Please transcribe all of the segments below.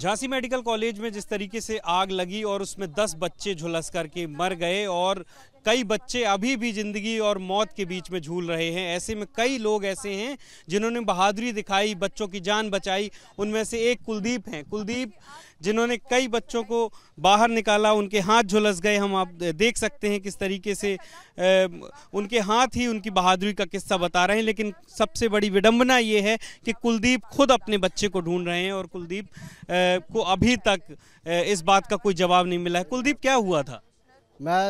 Jhansi medical college में जिस तरीके से आग लगी और उसमें 10 बच्चे झुलस करके मर गए और कई बच्चे अभी भी ज़िंदगी और मौत के बीच में झूल रहे हैं ऐसे में कई लोग ऐसे हैं जिन्होंने बहादुरी दिखाई बच्चों की जान बचाई उनमें से एक कुलदीप हैं कुलदीप जिन्होंने कई बच्चों को बाहर निकाला उनके हाथ झुलस गए हम आप देख सकते हैं किस तरीके से ए, उनके हाथ ही उनकी बहादुरी का किस्सा बता रहे हैं लेकिन सबसे बड़ी विडंबना ये है कि कुलदीप खुद अपने बच्चे को ढूंढ रहे हैं और कुलदीप को अभी तक इस बात का कोई जवाब नहीं मिला है कुलदीप क्या हुआ था मैं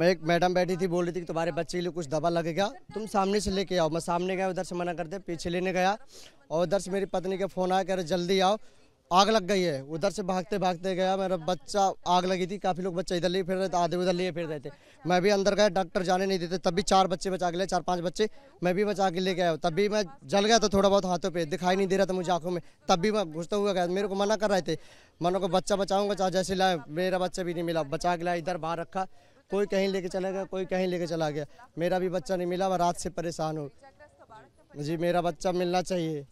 मैं एक मैडम बैठी थी बोल रही थी कि तुम्हारे बच्चे के लिए कुछ दवा लगेगा तुम सामने से लेके आओ मैं सामने गया उधर से मना कर दे पीछे लेने गया और उधर से मेरी पत्नी का फ़ोन आया कह रहे जल्दी आओ आग लग गई है उधर से भागते भागते गया मेरा बच्चा आग लगी थी काफ़ी लोग बच्चे इधर लिए फिर रहे थे आधे उधर लिए फिर रहे थे मैं भी अंदर गया डॉक्टर जाने नहीं देते तब भी चार बच्चे बचा के लिए चार पांच बच्चे मैं भी बचा के लेके आया तब भी मैं जल गया था थोड़ा बहुत हाथों पे दिखाई नहीं दे रहा था मुझे आंखों में तब भी मैं घुसता हुआ गया मेरे को मना कर रहे थे मनो को बच्चा बचाऊंगा चाहे जैसे लाए मेरा बच्चा भी नहीं मिला बचा के लाया इधर बाहर रखा कोई कहीं लेके चला गया कोई कहीं लेके चला गया मेरा भी बच्चा नहीं मिला मैं रात से परेशान हूँ जी मेरा बच्चा मिलना चाहिए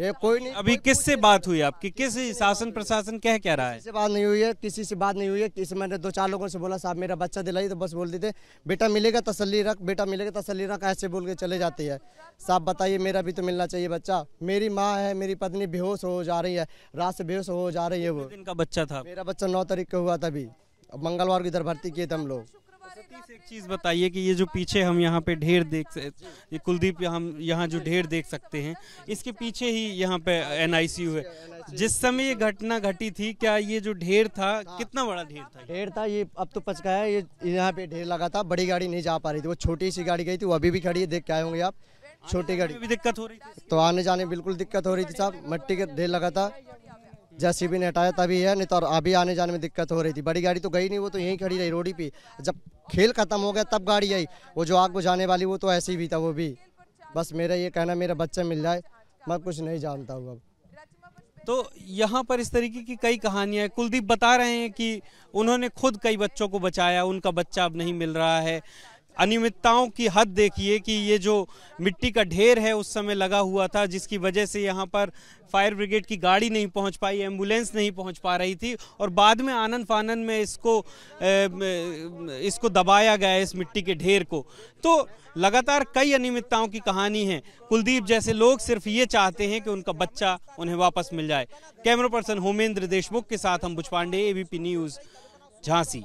ये कोई नहीं अभी किस से बात हुई आपकी किस शासन प्रशासन क्या कह रहा है किसी से बात नहीं हुई है किसी से बात नहीं हुई है किसी मैंने दो चार लोगों से बोला साहब मेरा बच्चा दिलाई तो बस बोल देते बेटा मिलेगा तसली रख बेटा मिलेगा तसली रख ऐसे बोल के चले जाते हैं साहब बताइए मेरा भी तो मिलना चाहिए बच्चा मेरी माँ है मेरी पत्नी बेहोश हो जा रही है रात से बेहोश हो जा रही है वो इनका बच्चा था मेरा बच्चा नौ तारीख का हुआ था अभी मंगलवार को इधर भर्ती किए थे हम लोग अच्छा, एक चीज़ बताइए कि ये जो पीछे हम यहाँ पे ढेर देख ये कुलदीप हम यहाँ जो ढेर देख सकते हैं इसके पीछे ही यहाँ पे एन है जिस समय ये घटना घटी थी क्या ये जो ढेर था कितना बड़ा ढेर था ढेर था ये अब तो पचका है ये यहाँ पे ढेर लगा था बड़ी गाड़ी नहीं जा पा रही थी वो छोटी सी गाड़ी गई थी वो अभी भी खड़ी है देख के आए होंगे आप छोटी गाड़ी दिक्कत हो रही थी तो आने जाने बिल्कुल दिक्कत हो रही थी साहब मट्टी का ढेर लगा था जेसीबी ने हटाया तभी है नहीं तो अभी आने जाने में दिक्कत हो रही थी बड़ी गाड़ी तो गई नहीं वो तो यहीं खड़ी रही रोडी पे जब खेल खत्म हो गया तब गाड़ी आई वो जो आग बुझाने वाली वो तो ऐसी ही भी था वो भी बस मेरा ये कहना मेरा बच्चा मिल जाए मैं कुछ नहीं जानता हूँ अब तो यहाँ पर इस तरीके की कई कहानियाँ कुलदीप बता रहे हैं कि उन्होंने खुद कई बच्चों को बचाया उनका बच्चा अब नहीं मिल रहा है अनियमितताओं की हद देखिए कि ये जो मिट्टी का ढेर है उस समय लगा हुआ था जिसकी वजह से यहाँ पर फायर ब्रिगेड की गाड़ी नहीं पहुंच पाई एम्बुलेंस नहीं पहुंच पा रही थी और बाद में आनंद फानंद में इसको इसको दबाया गया इस मिट्टी के ढेर को तो लगातार कई अनियमितताओं की कहानी है कुलदीप जैसे लोग सिर्फ ये चाहते हैं कि उनका बच्चा उन्हें वापस मिल जाए कैमरा पर्सन होमेंद्र देशमुख के साथ हम बुछ पांडे एबीपी न्यूज़ झांसी